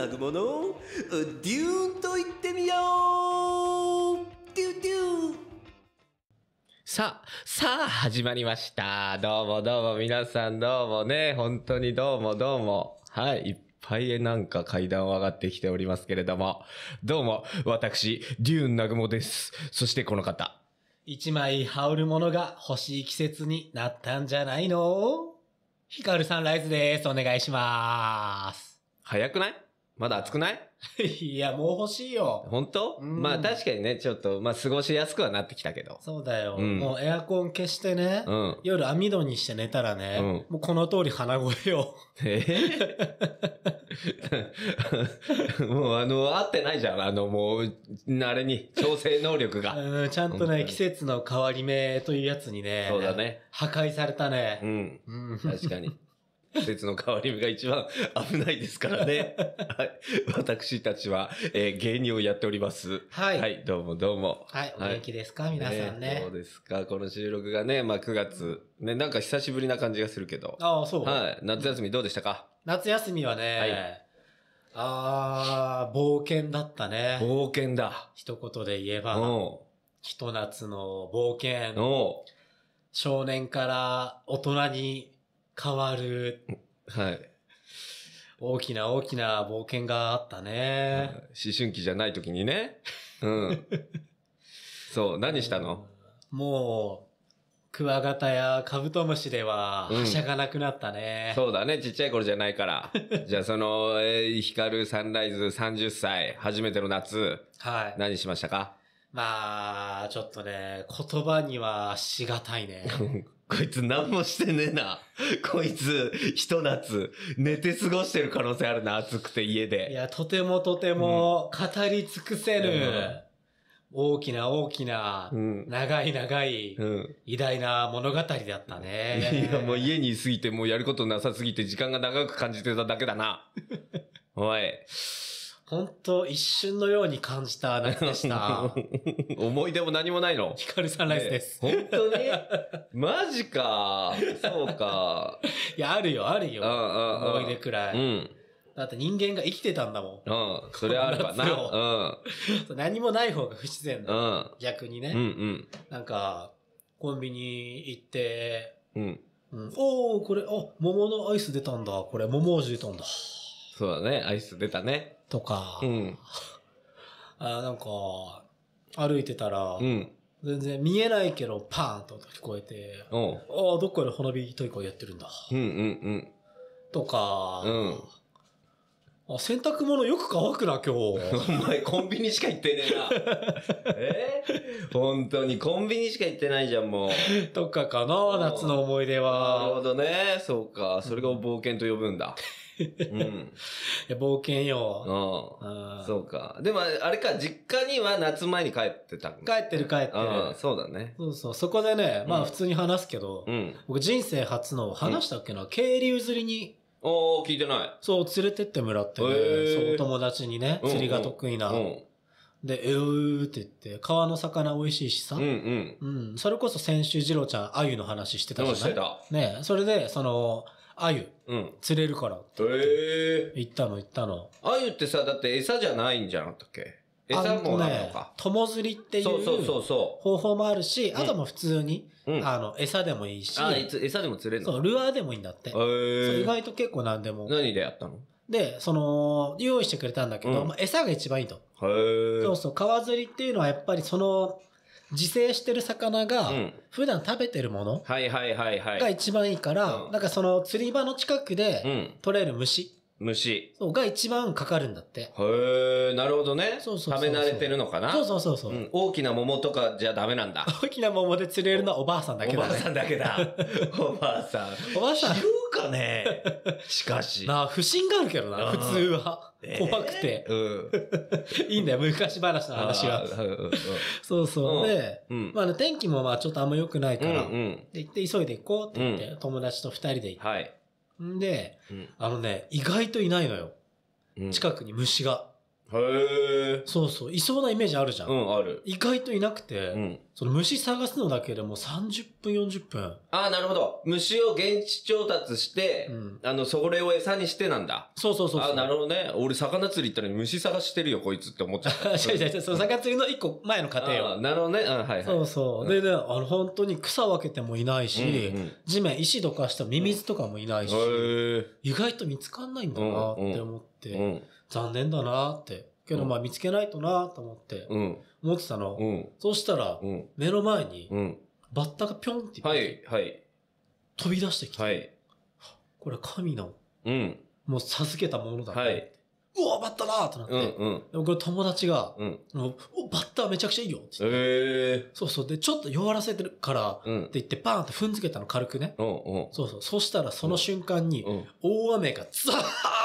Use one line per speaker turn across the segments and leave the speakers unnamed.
なぐものデューンと言ってみようデュデュさあ、さあ始まりました。どうもどうも皆さんどうもね、本当にどうもどうも。はい、いっぱいなんか階段を上がってきておりますけれども。どうも、私、デューンなぐもです。そしてこの方。一枚羽織るものが欲しい季節になったんじゃないのヒカルさんライズです。お願いします。早くないまだ暑くない いや、もう欲しいよ。本当、うん、まあ確かにね、ちょっと、まあ過ごしやすくはなってきたけど。そうだよ。うん、もうエアコン消してね、うん、夜網戸にして寝たらね、もうこの通り鼻声よ。えー、もうあの、合ってないじゃん。あの、もう、あれに、調整能力が。うん、ちゃんとね、季節の変わり目というやつにね。そうだね。破壊されたね。うん。確かに。節の変わり目が一番危ないですからね。はい。私たちは、えー、芸人をやっております。はい。はい、どうもどうも。はい、お元気ですか、はい、皆さんね、ね、そうですか。この収録がね、まあ9月。ね、なんか久しぶりな感じがするけど。ああ、そう。はい。夏休みどうでしたか夏休みはね、はい、ああ、冒険だったね。冒険だ。一言で言えば、うひと夏の冒険。少年から大人に変わる。はい。大きな大きな冒険があったね。思春期じゃない時にね。うん。そう、何したのもう、クワガタやカブトムシでは、はしゃがなくなったね、うん、そうだね、ちっちゃい頃じゃないから。じゃあその、えー、光るサンライズ30歳、初めての夏。はい。何しましたかまあ、ちょっとね、言葉にはしがたいね。こいつ何もしてねえな。こいつ、ひと夏、寝て過ごしてる可能性あるな、暑くて家で。いや、とてもとても、語り尽くせる、大きな大きな、長い長い、偉大な物語だったね。いや、もう家に居すぎて、もうやることなさすぎて、時間が長く感じてただけだな。おい。本当一瞬のように感じた夏でした。思い出も何もないのヒカルサンライズです。本当に マジか。そうか。いや、あるよ、あるよ。思い出くらい。うん。だって人間が生きてたんだもん。うん。それあるばな。うん。何もない方が不自然だ。うん。逆にね。うんうん。なんか、コンビニ行って、うん。うん、おおこれ、あ、桃のアイス出たんだ。これ、桃味出たんだ。そうだね。アイス出たね。とか、うん、あなんか、歩いてたら、うん、全然見えないけど、パーンと聞こえて、ああ、どっかで花火大会やってるんだ。うんうんうん、とか、うん、あ、洗濯物よく乾くな、今日。お前、コンビニしか行ってねえな。えー、本当に、コンビニしか行ってないじゃん、もう。とかかな、夏の思い出は。なるほどね。そうか。それが冒険と呼ぶんだ。うん。いや、冒険よ。うん。そうか。でも、あれか、実家には夏前に帰ってた、帰ってる帰ってる。そうだね。そうそう。そこでね、まあ普通に話すけど、うん、僕人生初の、話したっけな、渓流釣りに。おお聞いてない。そう、連れてってもらってね、そう、友達にね、釣りが得意な。うんうんで、えうーって言って、川の魚美味しいしさ。うんうん。うん。それこそ先週、ジロちゃん、アユの話してたじゃないしてた。ねそれで、その、アユ。うん。釣れるから。ええ行ったの行ったの。ー。アユってさ、だって餌じゃないんじゃなかったっけ餌もなのか。友釣りっていそうそうそう方法もあるし、あとも普通に、うんあの、餌でもいいしあ、いつ餌でも釣れるのそう、ルアーでもいいんだって。えそ意外と結構何でも。何でやったので、その、用意してくれたんだけど、うんまあ餌が一番いいと。へえ。そうそう、川釣りっていうのはやっぱりその、自生してる魚が、普段食べてるものが一番いいから、なんかその釣り場の近くで、取れる虫。虫。そう、が一番かかるんだって。へえ、なるほどね。そうそう食べ慣れてるのかなそうそうそうそう、うん、大きな桃とかじゃダメなんだ。大きな桃で釣れるのはおばあさんだけだ、ね、おばあさんだけだ。おばあさん。おばあさん。広かね しかし。なあ、不信があるけどな、普通は。怖くて。うん。いいんだよ、昔話の話は。そうそう。で、うん、まあ、ね、天気もまあちょっとあんま良くないから、うんうん、で、行って急いで行こうって言って、うん、友達と二人で行って。はい。で、うん、あのね、意外といないのよ。近くに虫が。へえ。そうそう。いそうなイメージあるじゃん。うん、ある。意外といなくて、うん、その虫探すのだけでも30分、40分。ああ、なるほど。虫を現地調達して、うん、あの、それを餌にしてなんだ。そうそうそうそう。あなるほどね。俺、魚釣り行ったのに虫探してるよ、こいつって思っちゃった。違う違う違う。魚釣りの一個前の過程を。なるほどね。あはいはい。そうそう。でね、あの、本当に草分けてもいないし、うんうん、地面、石どかしたミミズとかもいないし、意外と見つかんないんだなって思って。残念だなって。けどまあ見つけないとなと思って、思ってたの。うん、そうしたら、目の前に、バッタがぴょんって、はい、はい。飛び出してきて、はい、これ神の、もう授けたものだ、ね、はい。うわ、バッタだってなって、うんうん、友達が、うん、バッタめちゃくちゃいいよって言って、えー、そうそう、で、ちょっと弱らせてるから、って言って、バーンって踏んづけたの軽くね。うんうん、そうそう、そしたらその瞬間に、大雨がザー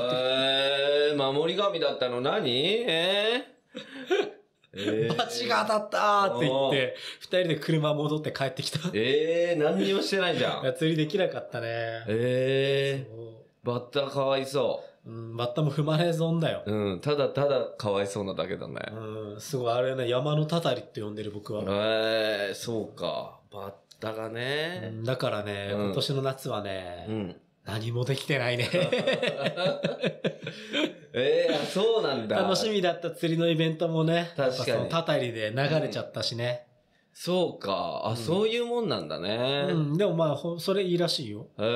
えー、守り神だったの何えー、えー、バチが当たったーって言って、二人で車戻って帰ってきた。ええー、何にもしてないじゃん。釣りできなかったね。ええー、バッタかわいそう。うん、バッタも踏まれ損だよ。うん、ただただかわいそうなだけだね。うん、すごい、あれね、山のたたりって呼んでる僕は。ええー、そうか。バッタがね、うん。だからね、今年の夏はね、うん何もできてないねえ えー、そうなんだ。楽しみだった釣りのイベントもね。確かに。たたりで流れちゃったしね。うんそうか。あ、うん、そういうもんなんだね。うん。でもまあ、それいいらしいよ。へえ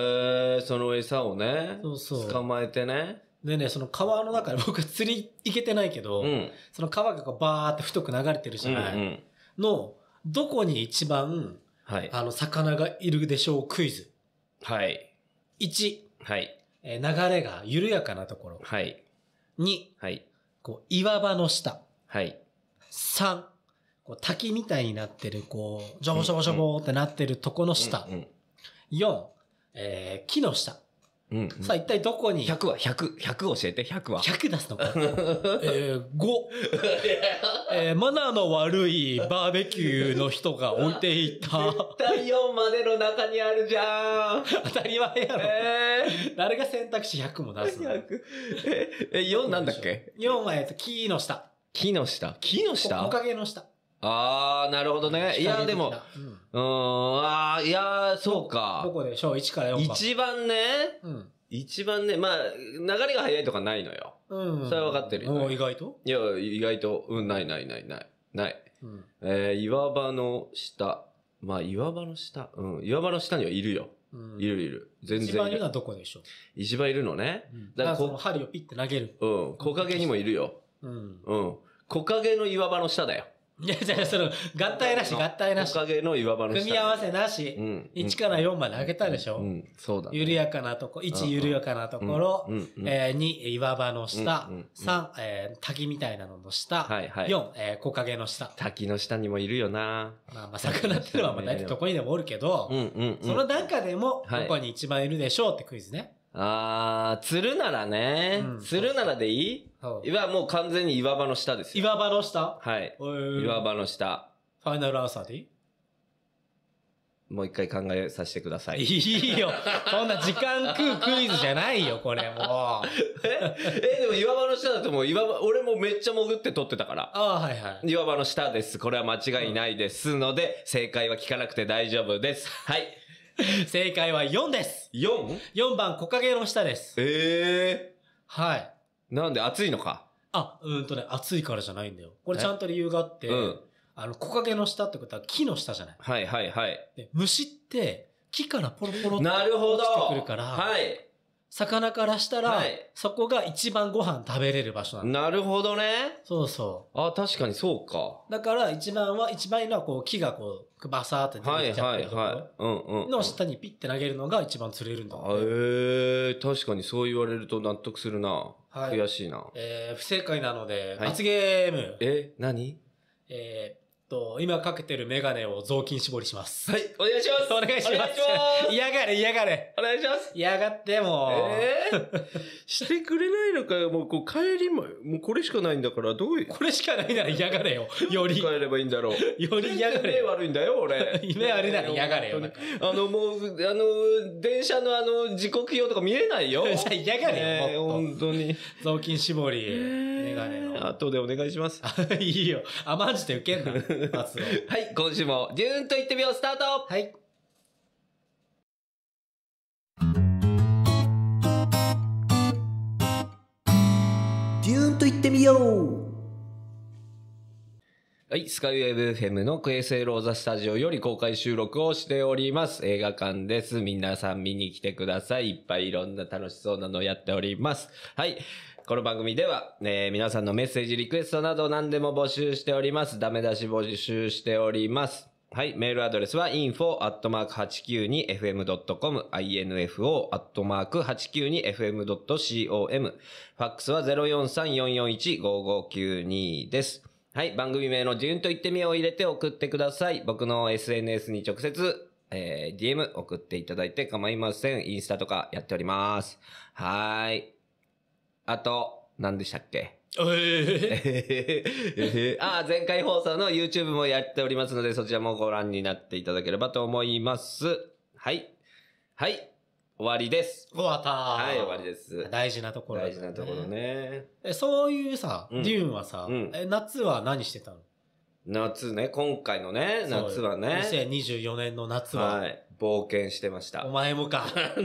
ー、その餌をね。そうそう。捕まえてね。でね、その川の中で僕釣り行けてないけど、うん、その川がバーって太く流れてるじゃない。うんうん、の、どこに一番、はい、あの、魚がいるでしょうクイズ。はい。1、はい。え流れが緩やかなところ。はい。2、はい。こう、岩場の下。はい。3、こう滝みたいになってる、こう、ジョボジョボジョボってなってるとこの下。うんうん、4、えー、木の下。さあ一体どこに ?100 は100、100教えて、100は。100出すのか。えー、5。えー、マナーの悪いバーベキューの人が置いていた。絶対4までの中にあるじゃん。当たり前やろ。えー、誰が選択肢100も出すのえ、4なんだっけ ?4 は、えっと、木の下。木の下木の下木陰の下。ああ、なるほどね。いや、でも、うん、ああ、いや、そうか。どこでしょう ?1 から4一番ね。うん。一番ね、まあ、流れが早いとかないのよ。うん。それは分かってるよ、ね。意外といや、意外と、うん、ないないないない。ない。うん、えー、岩場の下。まあ、岩場の下。うん、岩場の下にはいるよ。うん、いるいる。全然一番いるのはどこでしょう一番いるのね。うん、だからこ、か針をピッて投げる。うん。木陰にもいるよ。うん。うん。木陰の岩場の下だよ。いや、じゃその、合体なし、合体なし。おかげの岩場の組み合わせなし、うん、1から4まで上げたでしょ、うん、うん、そうだ、ね、緩やかなとこ、1緩やかなところ、うんうん、えー、2岩場の下、うんうん、3、えー、滝みたいなのの下、はいはい、4、えー、木陰の下。滝の下にもいるよなまあ、まあ、魚ってのはまあ大体どこにでもおるけど、うんうんうん、その中でも、どこに一番いるでしょうってクイズね。あー、釣るならね。釣るならでいいはいや、もう完全に岩場の下ですよ。岩場の下はい。岩場。の下。ファイナルアンサーでいいもう一回考えさせてくださいい。いよ。そんな時間食うクイズじゃないよ、これもう。え え、でも岩場の下だともう岩場、俺もめっちゃ潜って撮ってたから。あ、はいはい。岩場の下です。これは間違いないですので、正解は聞かなくて大丈夫です。はい。正解は4です !4?4 番、木陰の下です。ええー。はい。なんで暑いのかあ、うんとね、暑いからじゃないんだよ。これちゃんと理由があって、うん、あの、木陰の下ってことは木の下じゃない。はいはいはい。で虫って、木からポロポロって落ちてくるから、はい。魚からしたら、はい、そこが一番ご飯食べれる場所なんだ。なるほどね。そうそう。あ、確かにそうか。だから一番は、一番いいのはこう木がこう、バサーって出てきちゃってるはいはいはい。うんうん。の下にピッて投げるのが一番釣れるんだ、ね。へえー、確かにそう言われると納得するな。はい。悔しいな。えー、不正解なので、罰ゲーム。え、何えー、と、今かけてるメガネを雑巾絞りします。はい、お願いしますお願いします。嫌がれ、嫌がれ。お願いします嫌がってもう、えー、してくれないのかよ。もう、こう、帰りも、もうこれしかないんだから、どういう、これしかないなら嫌がれよ。より、帰よればいいんだろう。より嫌がれ目悪いんだよ、俺。目悪いなら嫌がれよ。あの、もう、あの、電車のあの、時刻表とか見えないよ。じ ゃ嫌がれねえよ、本当に。雑巾絞り、メガネの。後でお願いします。いいよ。甘んじて受けんな。はい、今週も、デューンといってみよう、スタートはい。デューンと言ってみようはい、スカイウェブ FM のクエセローザスタジオより公開収録をしております。映画館です。皆さん見に来てください。いっぱいいろんな楽しそうなのをやっております。はい。この番組では、えー、皆さんのメッセージ、リクエストなど何でも募集しております。ダメ出し募集しております。はい、メールアドレスは info.892fm.com、info.892fm.com、ファックスは0434415592です。はい、番組名のジュンと言ってみよう入れて送ってください。僕の SNS に直接、えー、DM 送っていただいて構いません。インスタとかやっております。はい。あと、何でしたっけええ あ前回放送の YouTube もやっておりますので、そちらもご覧になっていただければと思います。はい。はい。終わりです。終わった。はい、終わりです。大事なところ、ね、大事なところね。え、そういうさ、デューンはさ、うん、え、夏は何してたの夏ね、今回のね、夏はね。2024年の夏は。はい。冒険してました。お前もか。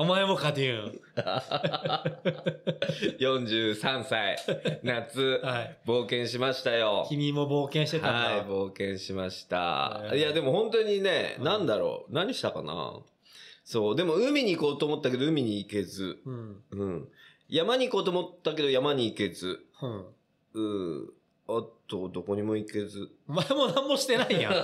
お前もカティうん。43 歳、夏、はい、冒険しましたよ。君も冒険してたんはい、冒険しました。えー、いや、でも本当にね、うなんだろう、何したかな。そう、でも海に行こうと思ったけど、海に行けず。うん。うん。山に行こうと思ったけど、山に行けず。うん。うん。とどこにも行けず。お前も何もしてないやん。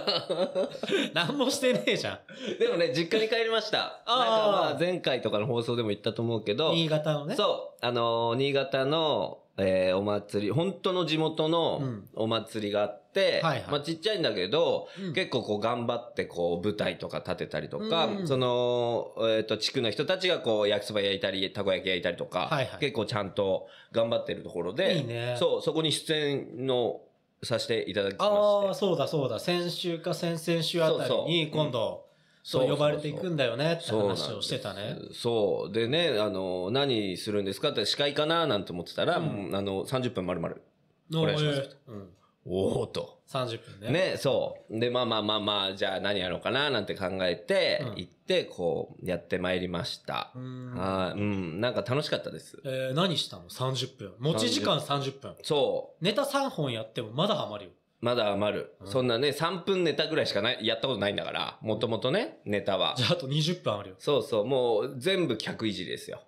何もしてねえじゃん。でもね、実家に帰りました。あなんかまあ前回とかの放送でも言ったと思うけど。新潟のね。そう。あのー、新潟の、えー、お祭り、本当の地元のお祭りがあって、うんはいはい、まあちっちゃいんだけど、うん、結構こう頑張ってこう舞台とか立てたりとか、うん、その、えっ、ー、と、地区の人たちがこう焼きそば焼いたり、たこ焼き焼いたりとか、はいはい、結構ちゃんと頑張ってるところで、いいね、そう、そこに出演のさせていただきましああ、そうだそうだ。先週か先々週あたりに今度、
そう呼ばれていく
んだよねって話をしてたね。そうでね、あの、何するんですかって司会かななんて思ってたら、うん、あの、30分まる。
お願いします。
えーうんおおと。30分ね。ね、そう。で、まあまあまあまあ、じゃあ何やろうかな、なんて考えて、うん、行って、こう、やってまいりました。うん。はい。うん。なんか楽しかったです。えー、何したの ?30 分。持ち時間30分。そう。ネタ3本やってもまだハマるよ。まだ余る。そんなね、3分ネタぐらいしかない、やったことないんだから、もともとね、ネタは。じゃあ、あと20分あるよ。そうそう、もう、全部客いじですよ。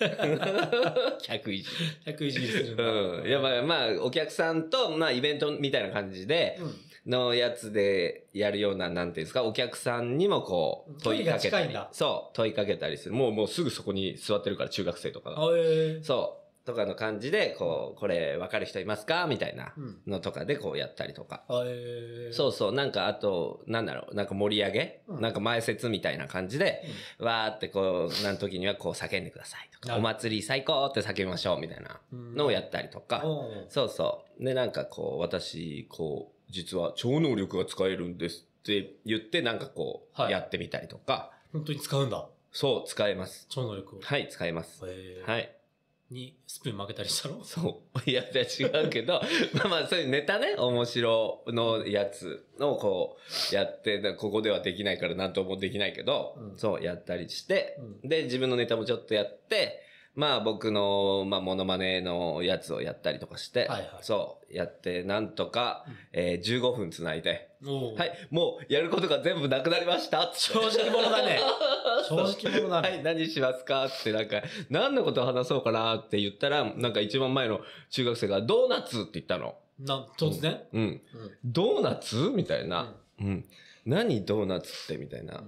客いじ。客いじするんだ。うん。やばい、まあ、お客さんと、まあ、イベントみたいな感じで、のやつでやるような、なんていうんですか、お客さんにもこう、問いかけたり。そう、問いかけたりする。もう、もうすぐそこに座ってるから、中学生とかが。そう。とかの感じで、こう、これ分かる人いますかみたいなのとかでこうやったりとか。そうそう、なんかあと、なんだろう、なんか盛り上げ、なんか前説みたいな感じで、わーってこう、なん時にはこう叫んでくださいとか、お祭り最高って叫びましょうみたいなのをやったりとか。そうそう。で、なんかこう、私、こう、実は超能力が使えるんですって言って、なんかこう、やってみたりとか、本当に使うんだ。そう、使えます。超能力はい、使えます。はい。にスプーン負けたりしたろ そう。いや、違うけど、まあまあ、そういうネタね、面白のやつのこう、やって、ここではできないから何ともできないけど、うん、そう、やったりして、うん、で、自分のネタもちょっとやって、まあ僕の、まあモノマネのやつをやったりとかして、はいはい、そう、やって、なんとか、うえー、15分繋いで、はい、もうやることが全部なくなりました正直者だね。正直者だね。はい、何しますかってなんか、何のこと話そうかなって言ったら、なんか一番前の中学生がドーナツって言ったの。な、突然、うん、うん、ドーナツみたいな。うん、うん、何ドーナツってみたいな。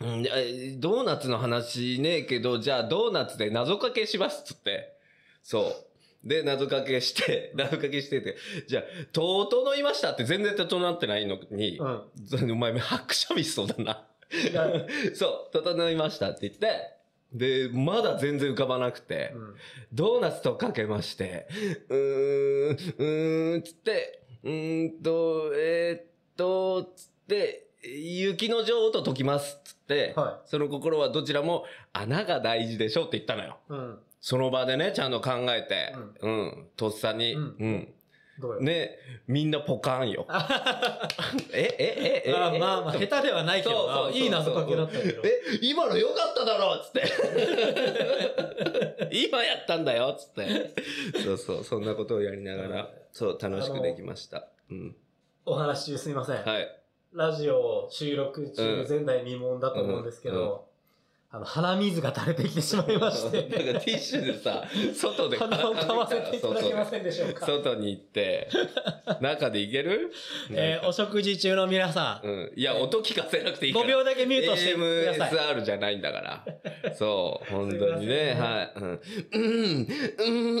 うん、ドーナツの話ねえけど、じゃあドーナツで謎かけしますっつって。そう。で、謎かけして、謎かけしてて、じゃあ、ととのいましたって全然整ってないのに、うん、お前、白書ミしそうだな。そう、整いましたって言って、で、まだ全然浮かばなくて、うん、ドーナツとかけまして、うーん、うーん、つって、うーんと、えー、っと、つって、雪の女王と解きますっつって、はい、その心はどちらも穴が大事でしょって言ったのよ。うん、その場でね、ちゃんと考えて、うん、うん、とっさに、うん、うんね、みんなポカンよ。え、え、え、え、まあまあ、下手ではないけどいい謎かけだったけど。え、今の良かっただろつって。今やったんだよつって。そうそう、そんなことをやりながら、そう、楽しくできました。うん。お話中すみません。はい。ラジオ収録中、前代未聞だと思うんですけど、あの、鼻水が垂れてきてしまいまして。なんかティッシュでさ、外で鼻をかわせていただけませんでしょうか。外に行って、中で行けるえー、お食事中の皆さん。うん。いや、音聞かせなくていいから。5秒だけミュートしてください。MSR じゃないんだから。そう、本当にね、はい。うん、うん、うん、うん、うん、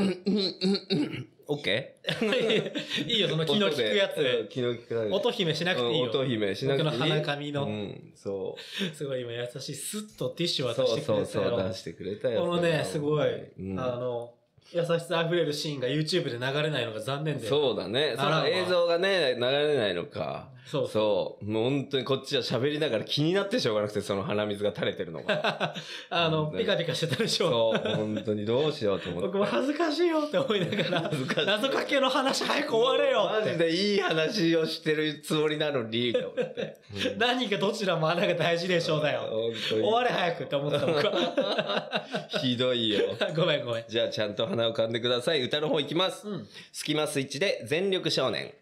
うん、うん。オッケーいいよ、その気の利くやつ。気の利くやつ。音姫しなくていいよ。音姫しなくていい。僕の鼻髪の。うん、そう。すごい今優しい。スッとティッシュ渡してくれたよ。そうそうそう、出してくれたこのね、すごい、うん、あの、優しさ溢れるシーンが YouTube で流れないのが残念で。そうだね。その映像がね、流れないのか。そう。そう。もう本当にこっちは喋りながら気になってしょうがなくて、その鼻水が垂れてるのが。あの、ピカピカしてたでしょ。そう。本当にどうしようと思って。僕も恥ずかしいよって思いながら、謎かけの話早く終われよマジでいい話をしてるつもりなのに、と思って。何かどちらもあが大事でしょうだよ。終われ早くって思った僕は。ひどいよ。ごめんごめん。じゃあちゃんと鼻を噛んでください。歌の方いきます。うん、スキマスイッチで全力少年。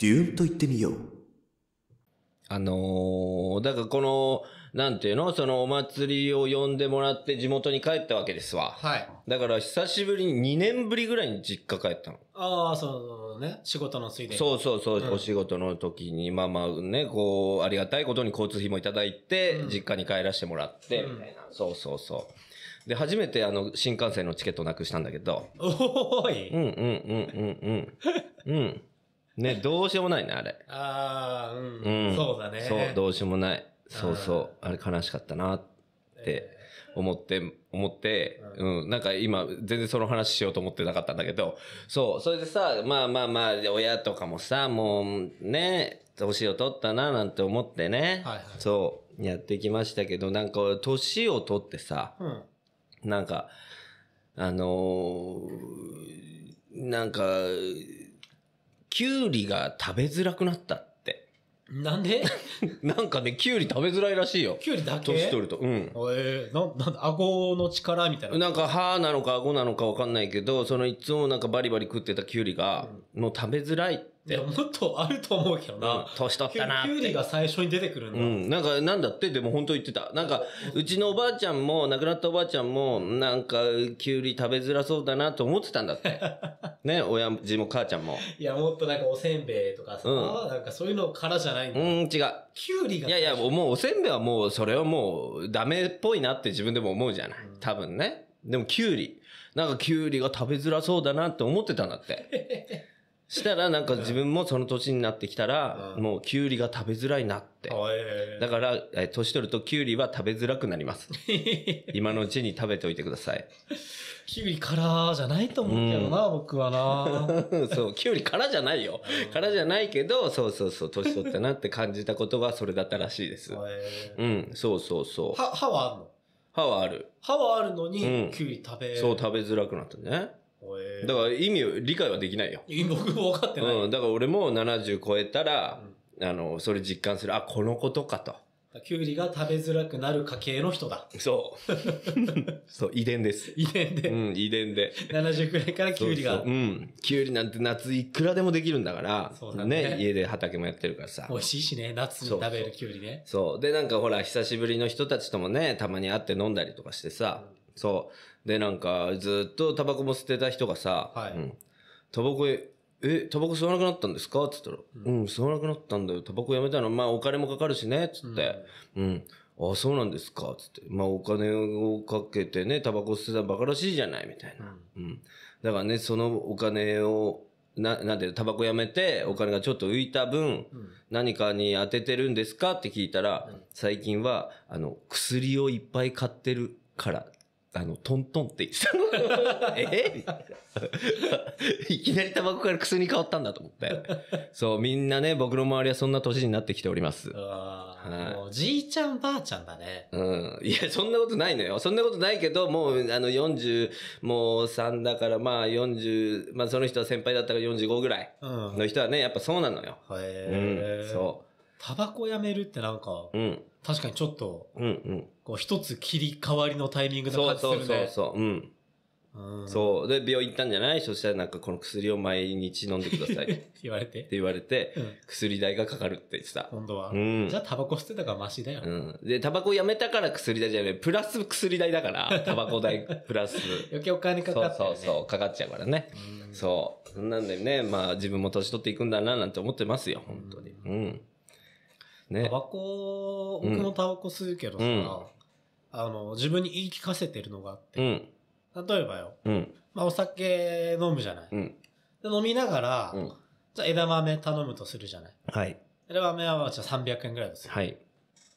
デューンと言ってみよう。あのー、だからこの、なんていうのそのお祭りを呼んでもらって地元に帰ったわけですわ。はい。だから久しぶりに2年ぶりぐらいに実家帰ったの。ああ、そうね。仕事のついでそうそうそう、うん、お仕事の時に、まあまあね、こう、ありがたいことに交通費もいただいて、実家に帰らせてもらって、みたいな、そうそうそう。で、初めてあの、新幹線のチケットなくしたんだけど。おーい。うんうんうんうんうん。うん。ね、どうしようもないね、あれ。ああ、うん、うん、そうだね。そう、どうしようもない。そうそう。あれ悲しかったな、って思って、思って、うん、うん、なんか今、全然その話しようと思ってなかったんだけど、そう、それでさ、まあまあまあ、親とかもさ、もう、ね、お年を取ったな、なんて思ってね、はいはい、そう、やってきましたけど、なんか、年を取ってさ、うん、なんか、あのー、なんか、キュウリが食べづらくなったって。なんで なんかね、キュウリ食べづらいらしいよ。キュウリだけ年取ると。うん。ええー、な、なんだ、顎の力みたいな。なんか歯なのか顎なのかわかんないけど、そのいつもなんかバリバリ食ってたキュウリが、うん、もう食べづらいっってもっとあると思うけどな。年取ったな。きゅうりが最初に出てくるんだ。うん。なんか、なんだって、でも本当言ってた。なんか、うちのおばあちゃんも、亡くなったおばあちゃんも、なんか、きゅうり食べづらそうだなと思ってたんだって。ね、親父も母ちゃんも。いや、もっとなんかおせんべいとかさ、うん、なんかそういうのからじゃないんだ。うん、違う。きゅうりが。いやいや、もうおせんべいはもう、それはもう、ダメっぽいなって自分でも思うじゃない。うん、多分ね。でも、きゅうり。なんか、きゅうりが食べづらそうだなって思ってたんだって。したらなんか自分もその年になってきたら、もうキュウリが食べづらいなって。だから、え年取るとキュウリは食べづらくなります。今のうちに食べておいてください。キュウリからじゃないと思うけどな、うん、僕はな。そう、キュウリからじゃないよ。からじゃないけど、そうそうそう、年取ったなって感じたことはそれだったらしいです。うん、そうそうそう。歯、歯はあるの歯はある。歯はあるのに、キュウリ食べ、うん、そう、食べづらくなったね。だから意味、理解はできないよ。僕も分かってない。うん、だから俺も70超えたら、うん、あの、それ実感する。あ、このことかと。キュウリが食べづらくなる家系の人だ。そう。そう、遺伝です。遺伝で。うん、遺伝で。70くらいからキュウリがそうそう。うん。キュウリなんて夏いくらでもできるんだから。そうだね。ね家で畑もやってるからさ。美味しいしね、夏に食べるキュウリねそうそう。そう。で、なんかほら、久しぶりの人たちともね、たまに会って飲んだりとかしてさ。うん、そう。で、なんか、ずっとタバコも捨てた人がさ、はいうん、タバコ、え、タバコ吸わなくなったんですかつったら、うん、うん、吸わなくなったんだよ。タバコやめたの。まあ、お金もかかるしね、つって。うん。うん、あ、そうなんですかつって。まあ、お金をかけてね、タバコ捨てたらバカらしいじゃないみたいな。うん。だからね、そのお金を、な、なんで、タバコやめて、お金がちょっと浮いた分、うん、何かに当ててるんですかって聞いたら、最近は、あの、薬をいっぱい買ってるから、あの、トントンって言ってた。えいきなりタバコから薬に変わったんだと思って。そう、みんなね、僕の周りはそんな年になってきております。はい、もうじいちゃんばあちゃんだね。うん。いや、そんなことないのよ。そんなことないけど、もう、あの、40、もう3だから、まあ40、まあその人は先輩だったから45ぐらいの人はね、やっぱそうなのよ。へ、えうん、そう。タバコやめるってなんか、うん。確かにちょっと、うんうん。こう一つ切り替わりのタイミングだったするね。そうそうそうう、ん。うん、そう。で、病院行ったんじゃないそしたらなんかこの薬を毎日飲んでください。っ て言われて。って言われて、うん、薬代がかかるって言ってた。今度は。うん、じゃあタバコってたからマシだよ。うん。で、タバコやめたから薬代じゃねプラス薬代だから、タバコ代プラス。余計お金かかっちゃう、ね、うそうそう、かかっちゃうからね。そう。なんでね、まあ自分も年取っていくんだななんて思ってますよ、本当に。うんね。タバコ、僕もタバコ吸うけどさ、うん、あの、自分に言い聞かせてるのがあって、うん、例えばよ、うん、まあお酒飲むじゃない。で飲みながら、じゃ枝豆頼むとするじゃない。はい。枝豆はじゃ三300円ぐらいですよ。はい。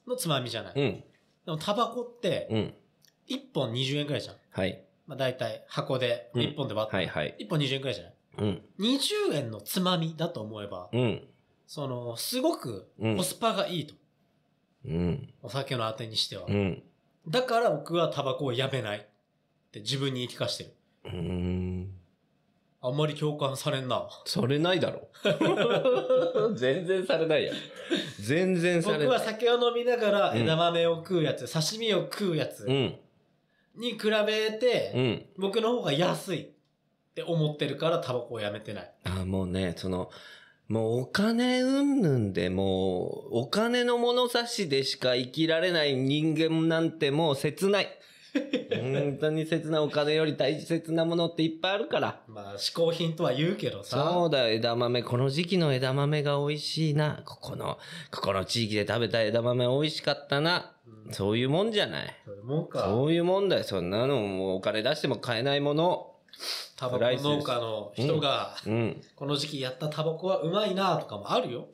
のつまみじゃない。うん、でもタバコって、一本20円ぐらいじゃん。はい。まあ大体箱で、一本で割って、うんはいはい、本20円ぐらいじゃない。うん。20円のつまみだと思えば、うん。その、すごくコスパがいいと。うん。お酒のあてにしては。うん。だから僕はタバコをやめないって自分に言い聞かしてる。うん。あんまり共感されんな。されないだろ。全然されないや全然されない。僕は酒を飲みながら枝豆を食うやつ、うん、刺身を食うやつに比べて、僕の方が安いって思ってるからタバコをやめてない。ああ、もうね、その、もうお金うんぬんでもう、お金の物差しでしか生きられない人間なんてもう切ない。本当に切ないお金より大切なものっていっぱいあるから。まあ、嗜好品とは言うけどさ。そうだよ、枝豆。この時期の枝豆が美味しいな。ここの、ここの地域で食べた枝豆美味しかったな。そういうもんじゃない。そういうもんか。そういうもんだよ。そんなのもうお金出しても買えないもの。タバコ農家の人が、うん、この時期やったタバコはうまいなとかもあるよ。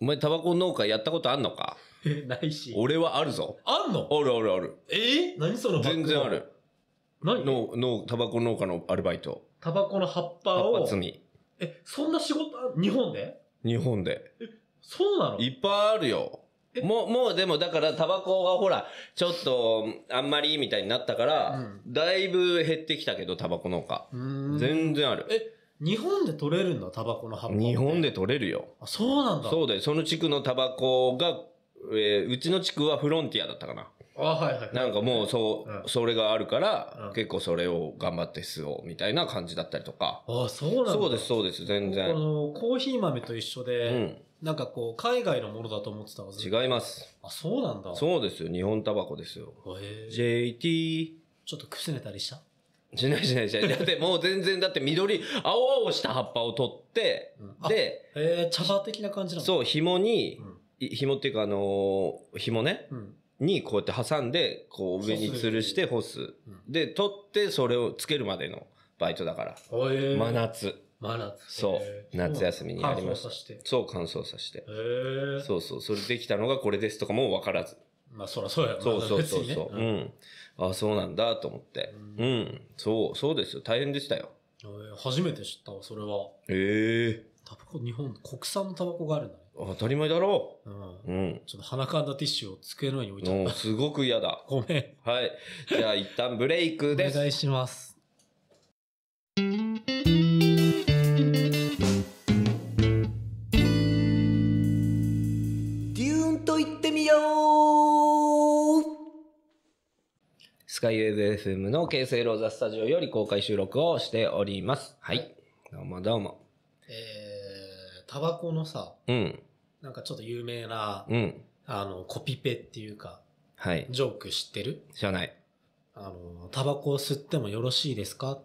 お前タバコ農家やったことあんのかないし。俺はあるぞ。あんのあるあるある。えー、何その全然ある。何の、の、タバコ農家のアルバイト。タバコの葉っぱを。葉っぱ摘み。え、そんな仕事、日本で日本で。え、そうなのいっぱいあるよ。もう、もうでもだからタバコがほら、ちょっとあんまりみたいになったから、うん、だいぶ減ってきたけど、タバコ農家。全然ある。え、日本で取れるんだ、タバコの葉っぱ。日本で取れるよ。あ、そうなんだ。そうだよ。その地区のタバコが、えー、うちの地区はフロンティアだったかな。あ、はいはい。なんかもう、そう、うん、それがあるから、うん、結構それを頑張って吸おう、みたいな感じだったりとか。あ、そうなんだ。そうです、そうです、全然。あの、コーヒー豆と一緒で、うんなんかこう、海外のものだと思ってたわ。違います。あ、そうなんだ。そうですよ。日本タバコですよ。へ JT。ちょっとくすねたりしたしないしないしない。だってもう全然、だって緑、青々した葉っぱを取って、うん、で、えー、茶葉的な感じなのそう、紐に、うん、紐っていうかあのー、紐ね、うん、にこうやって挟んで、こう上に吊るして干す。で、取ってそれをつけるまでのバイトだから。えー、真夏。真夏。そう。夏休みにやりました。そう、乾燥させて。そうそう。それできたのがこれですとかも分からず。まあ、そらそうや、そうそうそうそう、うん。あそうなんだと思って。うん、そう、そうですよ。大変でしたよ。初めて知ったわ、それは。ええタバコ、日本、国産のタバコがあるんだね。当たり前だろう。うん。うん。ちょっと鼻かんだティッシュを机の上に置いてゃっすごく嫌だ。ごめん。はい。じゃあ一旦ブレイクです。お願いします。よスカイウェブ FM の京成ローザスタジオより公開収録をしております。はい。どうもどうも。えー、タバコのさ、うん。なんかちょっと有名な、うん。あの、コピペっていうか、はい。ジョーク知ってる知らない。あの、タバコを吸ってもよろしいですか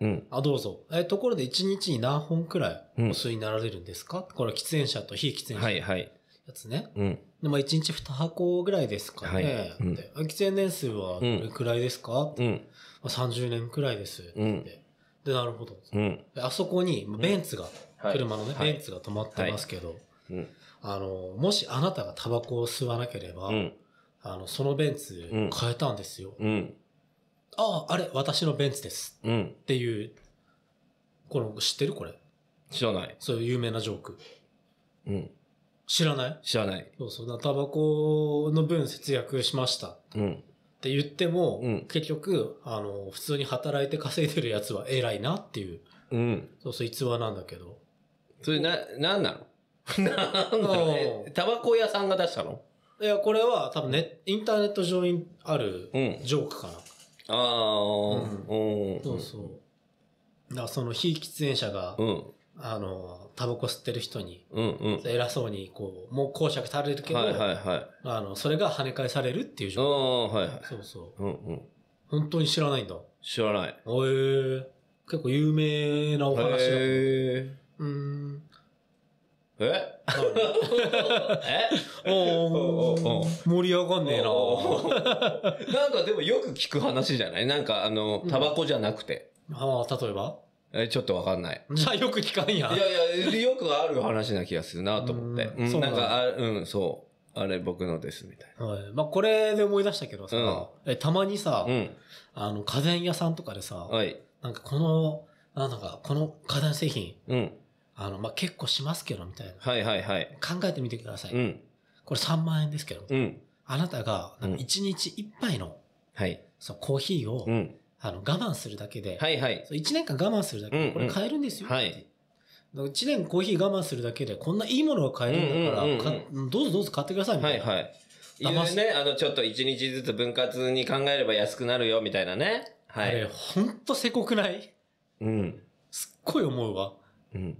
うん。あ、どうぞ。え、ところで1日に何本くらいお吸いになられるんですか、これは喫煙者と非喫煙者。はいはい。やつね。うん。で、まあ、1日2箱ぐらいですかね。はい。で、喫煙年数はどれくらいですか、うん。まあ、30年くらいです。うん。で、なるほど。うん。あそこに、ベンツが、うん、車のね、はい、ベンツが止まってますけど、はい、うん。あの、もしあなたがタバコを吸わなければ、うん。あの、そのベンツ変えたんですよ。うん、ああ、あれ、私のベンツです。うん。っていう、この、知ってるこれ。知らない。そういう有名なジョーク。うん。知らない知らない。そうそう。タバコの分節約しました。うん。って言っても、うん、結局、あの、普通に働いて稼いでるやつは偉いなっていう。うん。そうそう、逸話なんだけど。それな、なんなの なんだろう、タバコ屋さんが出したのいや、これは多分ね、インターネット上にあるジョークかな。ああ、うん、そうそう。だその非喫煙者が、うん、あの、タバコ吸ってる人に、偉そうに、こう、もう公爵されるけど、はいはいはい、あの、それが跳ね返されるっていう状況。はいはい、そうそう、うんうん。本当に知らないんだ。知らない。ええ。結構有名なお話だ。えうん ええおお盛り上がんねえな。なんかでもよく聞く話じゃないなんかあの、タバコじゃなくて。ああ、例えばえ、ちょっとわかんない。さあ、よく聞かんや。いやいや、よくある話な気がするなと思って。うん、なんか、あうん、そう。あれ僕のです、みたいな。はい。まあ、これで思い出したけどさ、うん、えたまにさ、うん、あの、家電屋さんとかでさ、はい、なんかこの、なんか、この家電製品、うん、あの、まあ、結構しますけど、みたいな。はいはいはい。考えてみてください。うん、これ3万円ですけど、うん、あなたが、1日1杯の、はい。そう、コーヒーを、うんあの、我慢するだけで、はいはい。1年間我慢するだけで、これ買えるんですよ。はい。1年コーヒー我慢するだけで、こんないいものが買えるんだから、どうぞどうぞ買ってくださいみたいな。はいはい。騙ね、あの、ちょっと1日ずつ分割に考えれば安くなるよ、みたいなね。はい。あれ、ほんとせこくないうん。すっごい思うわ。うん。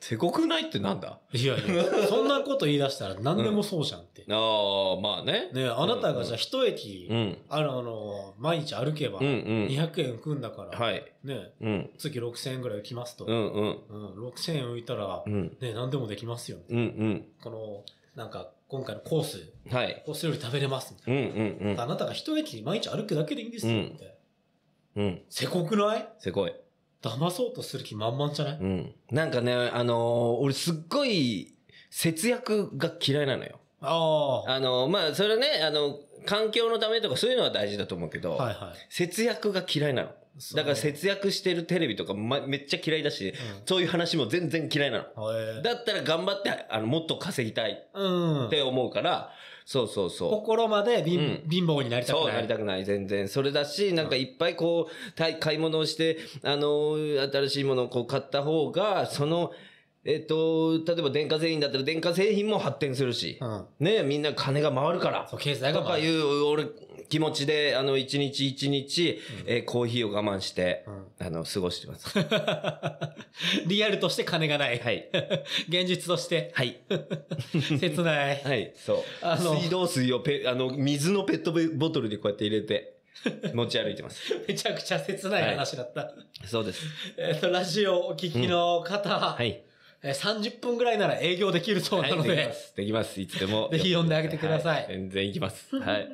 手こくないってなんだいやいや、そんなこと言い出したら何でもそうじゃんって。うん、ああ、まあね。ねあなたがじゃあ一駅、うん、あの、あの、毎日歩けば、200円浮くんだから、はい。ね、うん、月6000円ぐらい浮きますと。うんうん。うん、6000円浮いたら、うん、ね何でもできますよ、ね。うんうん。この、なんか、今回のコース、はい。コース料理食べれます、みたいな。うんうんうん。あなたが一駅毎日歩くだけでいいんですよ、って。うん。せこくないせこい。騙そうとする気満々じゃないうん。なんかね、あのー俺すっごい節約が嫌いなのよ。ああ。あのーまあ、それはね、あの、環境のためとかそういうのは大事だと思うけど、はいはい。節約が嫌いなの。だから節約してるテレビとか、ま、めっちゃ嫌いだし、うんそういう話も全然嫌いなの。へえだったら頑張って、あの、もっと稼ぎたいっうん。て思うから、そうそうそう。心まで貧,、貧乏になりたくない。そう、なりたくない、全然。それだし、なんかいっぱいこう、買い物をして、あのー、新しいものをこう買った方が、その、えっ、と、例えば電化製品だったら電化製品も発展するし、うん、ね、みんな金が回るから、そう、経済が回る。とかいう、俺、気持ちで、あの、一日一日、うん、えー、コーヒーを我慢して、うん、あの、過ごしてます。リアルとして金がない。はい。現実として。はい。切ない。はい、そう。あの、水道水をペ、あの、水のペットボトルにこうやって入れて、持ち歩いてます。めちゃくちゃ切ない話だった、はい、そうです。えっ、ー、と、ラジオお聞きの方、うん、はい。30分ぐらいなら営業できるそうなので。はい、できます。できます。いつでも。ぜひ呼んであげてください。はい、全然いきます。はい。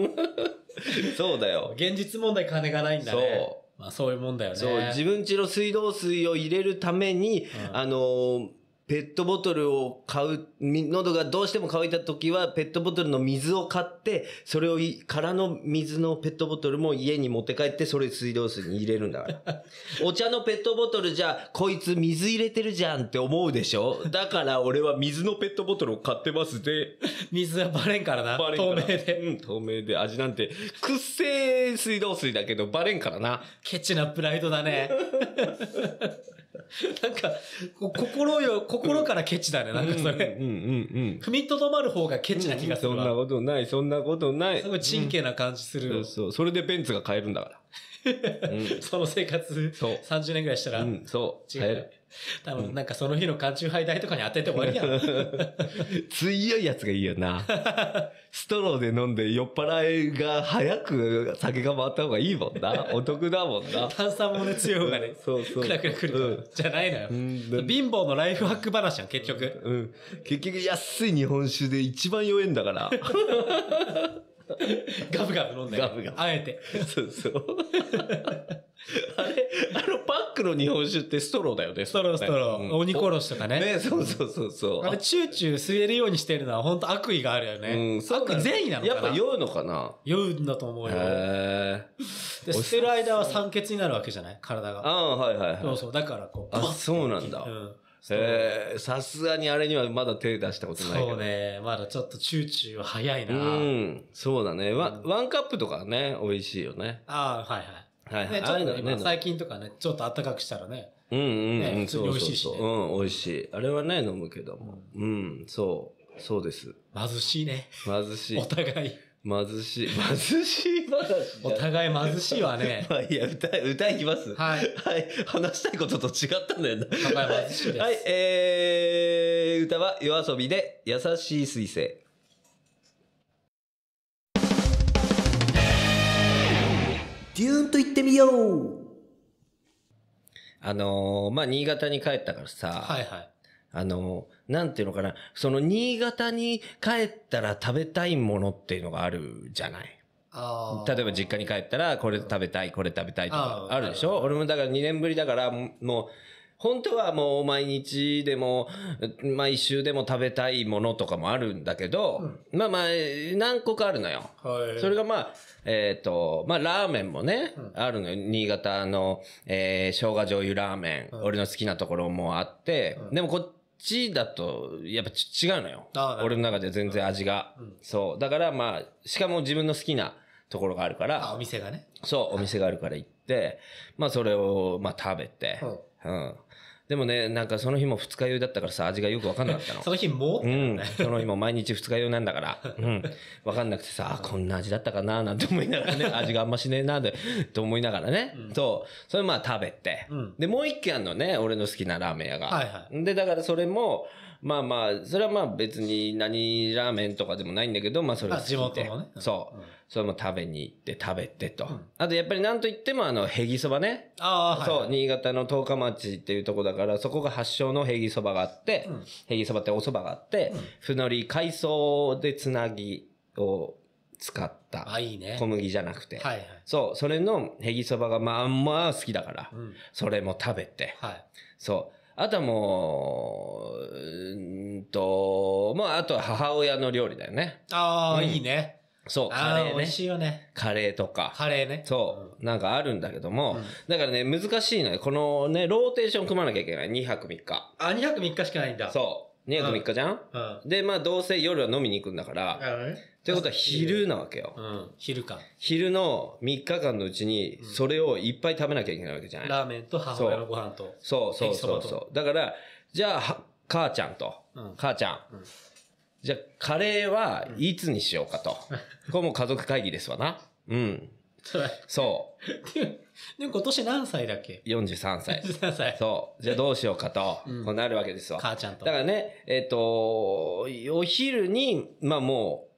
そうだよ。現実問題金がないんだね。そう。まあそういうもんだよね。そう、自分ちの水道水を入れるために、うん、あのーペットボトルを買う、喉がどうしても乾いた時は、ペットボトルの水を買って、それを空の水のペットボトルも家に持って帰って、それ水道水に入れるんだから。お茶のペットボトルじゃ、こいつ水入れてるじゃんって思うでしょだから俺は水のペットボトルを買ってますで。水はバレんからな。透明で。うん、透明で味なんて、くっせー水道水だけどバレんからな。ケチなプライドだね。なんか、心よ、心からケチだね、なんかそれ。うんうんうんうん。踏みとどまる方がケチな気がする、うん、そんなことない、そんなことない。すごい神経な感じする、うん、そうそう。それでベンツが買えるんだから。うん、その生活、そう。30年ぐらいしたら。うん、そう。違う。多分なんかその日の缶中杯代とかに当てて終わりやん。強いやつがいいよな。ストローで飲んで酔っ払いが早く酒が回った方がいいもんな。お得だもんな。炭酸もね強い方がね。そうそう。クラクラくる、うん。じゃないのよ、貧乏のライフハック話やん、結局。うん。結局安い日本酒で一番酔えんだから。ガブガブ飲んだよ。ガブガブあえて。そうそう。あれ、あのパックの日本酒ってストローだよね。ストロー、ストロー。うん、鬼殺しとかね。ね、そうそうそうそう。あれ、チューチュー吸えるようにしてるのは本当悪意があるよね。うん、そう悪善意なのかなやっぱ酔うのかな酔うんだと思うよ。へで、捨てる間は酸欠になるわけじゃない体が。ああ、はいはいはい。そうそう。だからこう。あ、そうなんだ。うん。えー、さすがにあれにはまだ手出したことないけど。そうね。まだちょっとチューチューは早いな。うん。そうだね。ワ,、うん、ワンカップとかね、美味しいよね。ああ、はいはい。はいはい。ね、ちょっと最近とかね、ちょっと暖かくしたらね。うんうんうん。ね、美味しいし、ね、そうそうそう。うん、美味しい。あれはね、飲むけども。うん、うん、そう。そうです。貧しいね。貧しい。お互い。貧しい。貧しい話お互い貧しいわね。まあいいや、歌、歌いきます。はい。はい。話したいことと違ったんだよな。お互い貧しいです。はい、えー、歌は夜遊びで優しい彗星。デューンとってみようあのー、まあ、新潟に帰ったからさ、はいはい。あのなんていうのかな、その新潟に帰ったら食べたいものっていうのがあるじゃない。例えば実家に帰ったら、これ食べたい、これ食べたいとかあるでしょ俺もだから2年ぶりだから、もう、本当はもう毎日でも、毎週でも食べたいものとかもあるんだけど、うん、まあまあ、何個かあるのよ。はい、それがまあ、えっ、ー、と、まあラーメンもね、うん、あるのよ。新潟の、えー、生姜醤油ラーメン、うん、俺の好きなところもあって、でもこっちだと、やっぱ違うのよ。俺の中で全然味が、そう。だからまあ、しかも自分の好きなところがあるから。あ、お店がね。そう、お店があるから行って、まあそれを、まあ食べて、うん。でもね、なんかその日も二日酔いだったからさ、味がよくわかんなかったの。その日もうん。その日も毎日二日酔いなんだから、うん。わかんなくてさ、こんな味だったかななんて思いながらね、味があんましねえなで、と思いながらね。うん、そう。それまあ食べて。うん、で、もう一軒あるのね、俺の好きなラーメン屋が。はいはい。で、だからそれも、まあまあ、それはまあ別に何ラーメンとかでもないんだけど、まあそれを地元のね。そう。それも食べに行って食べてと。あとやっぱりなんといってもあの、ヘギそばね。ああ、そう。新潟の十日町っていうとこだから、そこが発祥のヘギそばがあって、ヘギそばってお蕎麦があって、ふのり海藻でつなぎを使った。あ、いいね。小麦じゃなくて。はいはい。そう。それのヘギそばがまあまあ好きだから、それも食べて。はい。そう。あとはもう、うんと、まあ、あとは母親の料理だよね。ああ、うんいいね。そう、カレーね。美ね味。しいよね。カレーとか。カレーね。そう、なんかあるんだけども、だからね、難しいのよ。このね、ローテーション組まなきゃいけない。2泊3日。あ、2泊3日しかないんだ。そう。2泊3日じゃん、うん。で、まあ、どうせ夜は飲みに行くんだから、ということは昼なわけよ。うん、昼か。昼の3日間のうちに、それをいっぱい食べなきゃいけないわけじゃない。うん、ラーメンと母親のご飯と。そうそうそうそう。だから、じゃあ、母ちゃんと、うん、母ちゃん。じゃあ、カレーはいつにしようかと。これも家族会議ですわな。うん。そう。でも今年何歳だっけ ?43 歳。43歳。そう。じゃあどうしようかと、こうなるわけですわ。母ちゃんと。だからね、えっ、と、お昼に、まあもう、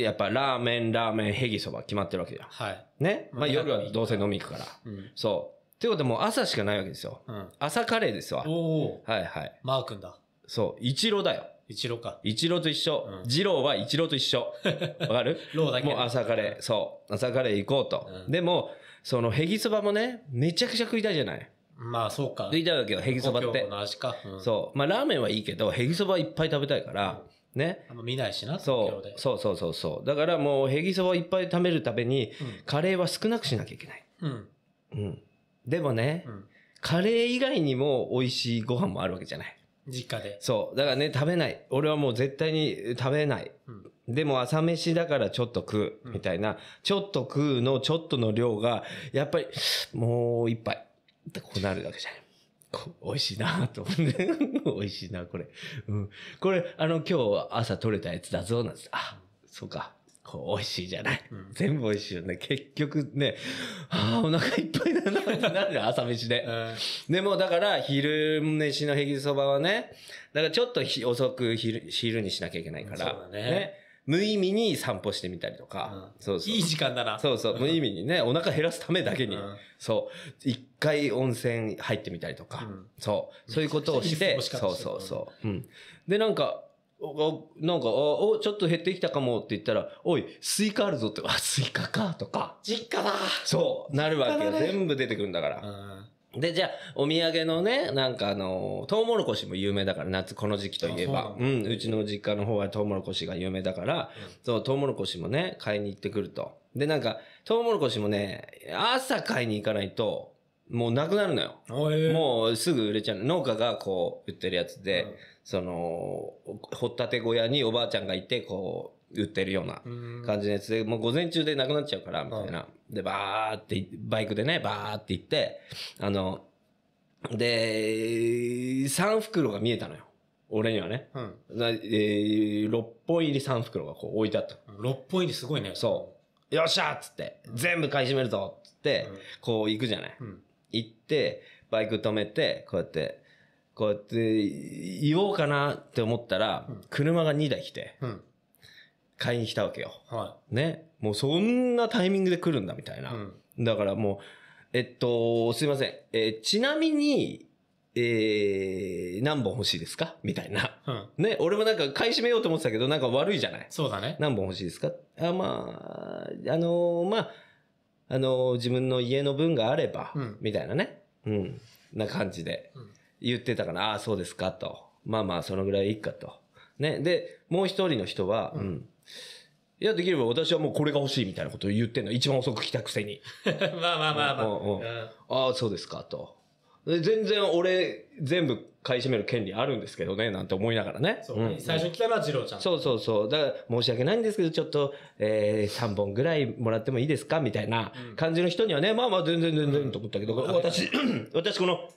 やっぱラーメン、ラーメン、ヘギそば決まってるわけじゃん。はい。ね。まあ夜はどうせ飲み行くから。うん、そう。ってことはもう朝しかないわけですよ。うん、朝カレーですわ。おはいはい。マー君だ。そう。一郎だよ。一郎か。一郎と一緒。二、うん、郎は一郎と一緒。わかるローだけ。もう朝カレー。そう。朝カレー行こうと。うん、でも、そのヘギそばもね、めちゃくちゃ食いたいじゃない。まあそうか。食いたいわけよ、ヘギそばって。うそう。まあラーメンはいいけど、ヘギそばいっぱい食べたいから、うんね。あの見ないしな、そう。そうそうそうそう。だからもう、ヘギソをいっぱい食べるために、カレーは少なくしなきゃいけない。うん。うん。でもね、うん、カレー以外にも美味しいご飯もあるわけじゃない。実家で。そう。だからね、食べない。俺はもう絶対に食べない。うん、でも朝飯だからちょっと食う。みたいな、ちょっと食うのちょっとの量が、やっぱり、もう一杯。ってこうなるわけじゃない。美味しいなと思って、美味しいな、これ。うん。これ、あの、今日朝取れたやつだぞ、なんて。あ、そうか。こう美味しいじゃない。うん、全部美味しいよね。結局ね、あお腹いっぱいだなってなるよ、朝飯で。うん、でもだから、昼飯のへぎそばはね、だからちょっと遅く昼昼にしなきゃいけないから。そうだね。ね無意味に散歩してみたりとか、うん、そうそう。いい時間だな。そうそう、無意味にね、お腹減らすためだけに、うん、そう、一回温泉入ってみたりとか、うん、そう、そういうことをして、いいしそうそうそう。うん。で、なんか、お、なんか、お、ちょっと減ってきたかもって言ったら、おい、スイカあるぞって、あ、スイカか、とか。実家だそう、なるわけよ、ね。全部出てくるんだから。で、じゃあ、お土産のね、なんかあの、トウモロコシも有名だから、夏この時期といえば。ううん、うちの実家の方はトウモロコシが有名だから、うん、そう、トウモロコシもね、買いに行ってくると。で、なんか、トウモロコシもね、朝買いに行かないと、もうなくなるのよ。もうすぐ売れちゃう。農家がこう、売ってるやつで、うん、その、掘ったて小屋におばあちゃんがいて、こう、売ってるような感じのやつで、もう午前中でなくなっちゃうから、みたいな。で、バーって、バイクでね、バーって行って、あの、で、3袋が見えたのよ。俺にはね。うん。えー、6本入り3袋がこう置いてあった。6本入りすごいね。そう。よっしゃっつって、うん、全部買い占めるぞっつって、うん、こう行くじゃない。うん、行って、バイク止めて、こうやって、こうやって言おうかなって思ったら、車が2台来て、うん買いに来たわけよ。はい。ね。もうそんなタイミングで来るんだみたいな。うん、だからもう、えっと、すいません。えー、ちなみに、えー、何本欲しいですかみたいな。うん。ね、俺もなんか買い占めようと思ってたけど、なんか悪いじゃないそうだね。何本欲しいですかあ、まあ、あのー、まあ、あのー、自分の家の分があれば、うん、みたいなね。うん。な感じで、言ってたから、ああ、そうですか、と。まあまあ、そのぐらいいいかと。ね。で、もう一人の人は、うん、うんいや、できれば私はもうこれが欲しいみたいなことを言ってんの。一番遅く来たくせに。まあまあまあまあ。うああ、そうですか、と。全然俺、全部買い占める権利あるんですけどね、なんて思いながらね。そう、うん、最初来たのは次郎ちゃん。そうそうそう。だから、申し訳ないんですけど、ちょっと、えー、3本ぐらいもらってもいいですかみたいな感じの人にはね、うん、まあまあ、全然全然と思ったけど、うん、私、私この、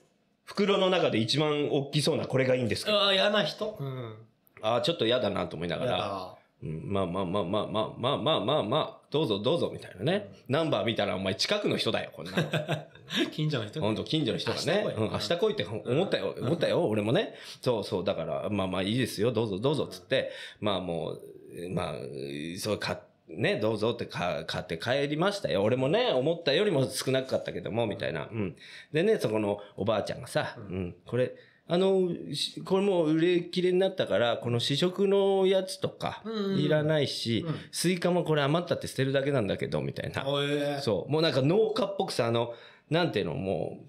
袋の中で一番大きそうなこれがいいんですかああ、嫌な人うん。ああ、ちょっと嫌だなと思いながら。うん、まあまあまあまあまあまあまあまあまあ、どうぞどうぞみたいなね。うん、ナンバー見たらお前近くの人だよ、こんな 近所の人本当近所の人がね。うん、明日来いって思ったよ、思ったよ、俺もね。そうそう、だから、まあまあいいですよ、どうぞどうぞっつって、まあもう、まあ、そうか、ね、どうぞってか、買って帰りましたよ。俺もね、思ったよりも少なかったけども、みたいな。うん。でね、そこのおばあちゃんがさ、うん、これ、あの、これも売れ切れになったから、この試食のやつとか、いらないし、うんうんスイカもこれ余ったって捨てるだけなんだけど、みたいな。そう。もうなんか農家っぽくさ、あの、なんていうの、もう、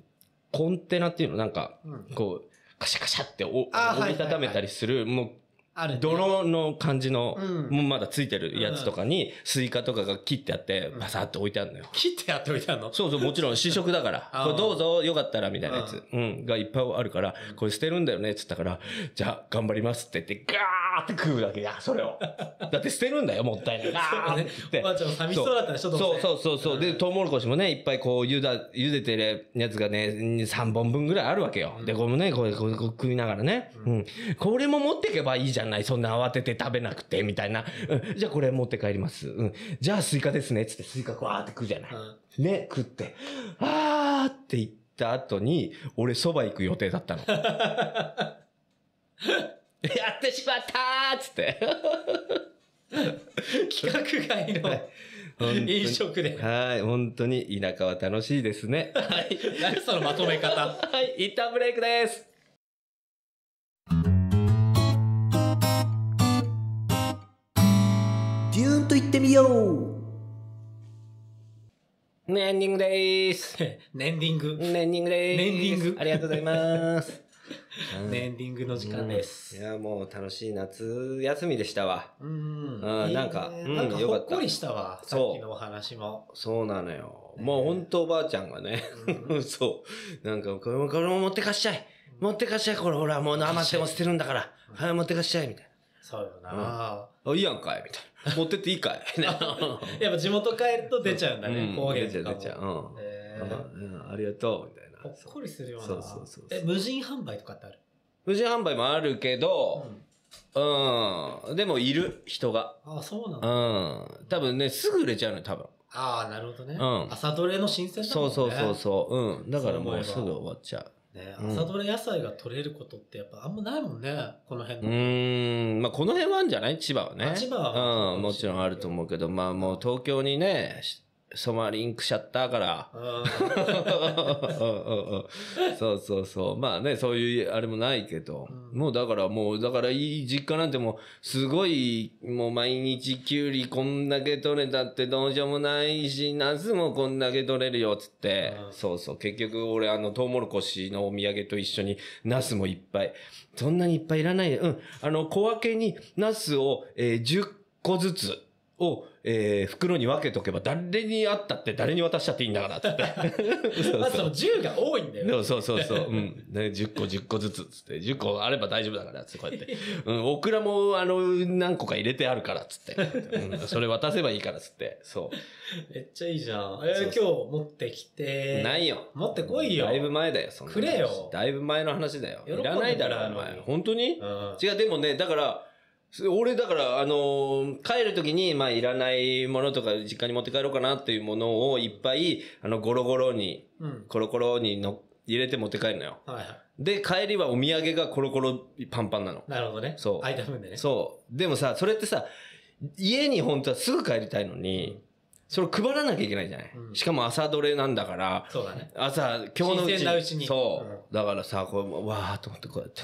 コンテナっていうの、なんか、こう、カシャカシャって折りたためたりする、もう、ある、ね、泥の感じの、うん、まだついてるやつとかに、スイカとかが切ってあって、バサッと置いてあるのよ。切ってやって置いてあるのそうそう、もちろん試食だから。これどうぞ、よかったら、みたいなやつ。うん、がいっぱいあるから、これ捨てるんだよね、っつったから、じゃあ、頑張りますって言って、ガーーって食うだけそれを。だって捨てるんだよ、もったいない。あ ーってって。おばあちゃん寂しそうだったら、ちょっと。そうそうそうそう。で、トウモロコシもね、いっぱいこう、ゆだ、茹でてるやつがね、3本分ぐらいあるわけよ。で、これね、これ、これ食いながらね。うん。これも持ってけばいいじゃない、そんな慌てて食べなくて、みたいな。うん。じゃあこれ持って帰ります。うん。じゃあスイカですね、つってスイカわーって食うじゃない。うん、ね、食って。あーって言っった後に、俺蕎麦行く予定だったの。やってしまったっつって企画 外の飲食で。はい、本当に田舎は楽しいですね。はい。何そのまとめ方。はい、一旦ブレイクです。デューンと行ってみようエンディングです。エンディング。エンディングです。エンディング。ありがとうございます。エンディングの時間です。いや、もう楽しい夏休みでしたわ。うん。なんか、なんかほっこりしたわ。さっきのお話も。そうなのよ。もう本当おばあちゃんがね、そう。なんか、これも、これも持ってかしちゃい。持ってかしちゃい。これほら、もう余っても捨てるんだから。はい、持ってかしちゃい。みたいな。そうよな、あ、いいやんかいみたいな。持ってっていいかい やっぱ地元帰ると出ちゃうんだね。方言とか。出ちゃう、出ちゃう。うん、ありがとう。な。ほっこりするような。そうそうそうえ、無人販売とかってある無人販売もあるけど、うん、でもいる、人が。ああ、そうなんだ。うん。多分ね、すぐ売れちゃうの多分。ああ、なるほどね。うん朝どれの新鮮なもそんうね。そうそうそう。うん。だからもうすぐ終わっちゃう。ね、うん朝どれ野菜が取れることってやっぱあんまないもんね。この辺うの。ーん。まあ、この辺はあるんじゃない千葉はね。千葉はうん、もちろんあると思うけど、まあもう東京にね、ソマリンクシャッターから。そうそうそう。まあね、そういうあれもないけど。うん、もうだからもう、だからいい実家なんてもう、すごい、もう毎日キュウリこんだけ取れたってどうしようもないし、ナスもこんだけ取れるよっつって。うん、そうそう。結局俺あの、トウモロコシのお土産と一緒にナスもいっぱい。そんなにいっぱいいらないうん。あの、小分けにナスを、えー、10個ずつ。を、えー、袋に分けとけば、誰に会ったって誰に渡しちゃっていいんだから、つって。そ10が多いんだよ、そうそうそう。うん。ね、10個10個ずつ、つって。10個あれば大丈夫だから、つって、こうやって。うん、オクラも、あの、何個か入れてあるから、つって。うん、それ渡せばいいから、つって。そう。めっちゃいいじゃん。えー、今日持ってきて。ないよ。持ってこいよ。だいぶ前だよ、そんな。くれよ。だいぶ前の話だよ。いらないだろ、お前。本当に、うん、違う、でもね、だから、俺だからあの帰る時にまあいらないものとか実家に持って帰ろうかなっていうものをいっぱいあのゴロゴロに、うん、コロコロにの入れて持って帰るのよ、はいはい、で帰りはお土産がコロコロパンパンなのなるほどねそう空いた分でねそうでもさそれってさ家に本当はすぐ帰りたいのに、それ配らなきゃいけないじゃない、うん、しかも朝どれなんだから。そうだね。朝、今日のうち。うちに。そう、だからさ、こう、わーと思ってこうやって、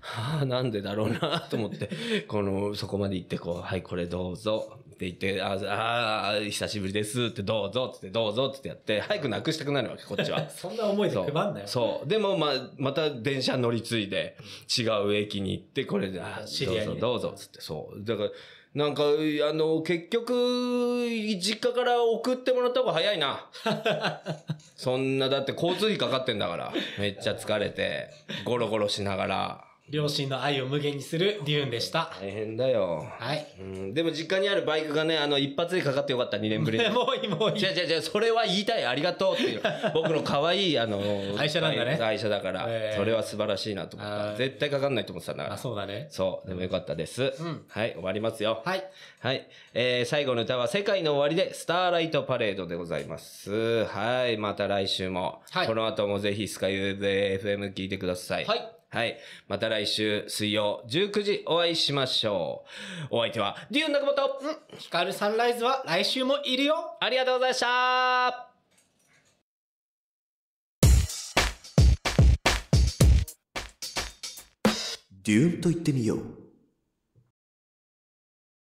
はあ、なんでだろうなと思って、この、そこまで行ってこう、はい、これどうぞって言って、ああ、久しぶりですってどうぞってどうぞってやって、早くなくしたくなるわけ、こっちは。そんな思いで配んなよ。そう。でも、まあ、また電車乗り継いで、違う駅に行って、これで、ああ、どうぞどうぞつって、そう。だから、なんか、あの、結局、実家から送ってもらった方が早いな。そんな、だって交通費かかってんだから。めっちゃ疲れて、ゴロゴロしながら。両親の愛を無限にするデューンでした。大変だよ。はい。うん、でも実家にあるバイクがね、あの、一発でかかってよかった、2年ぶりに。もういい、もういい。じゃじゃじゃそれは言いたい、ありがとうっていう。僕の可愛い、あの、愛車なんだね愛車だから、ええそれは素晴らしいなと思った。絶対かかんないと思ってたんだかあ、そうだね。そう、でもよかったです。んはい、終わりますよ。はい。はい。えー、最後の歌は世界の終わりで、スターライトパレードでございます。はい。また来週も。はいこの後もぜひ、スカイウェブ FM 聞いてください。はい。はい。また来週水曜19時お会いしましょう。お相手は、デューンの久うん、ヒカルサンライズは来週もいるよありがとうございましたデューンと言ってみよう。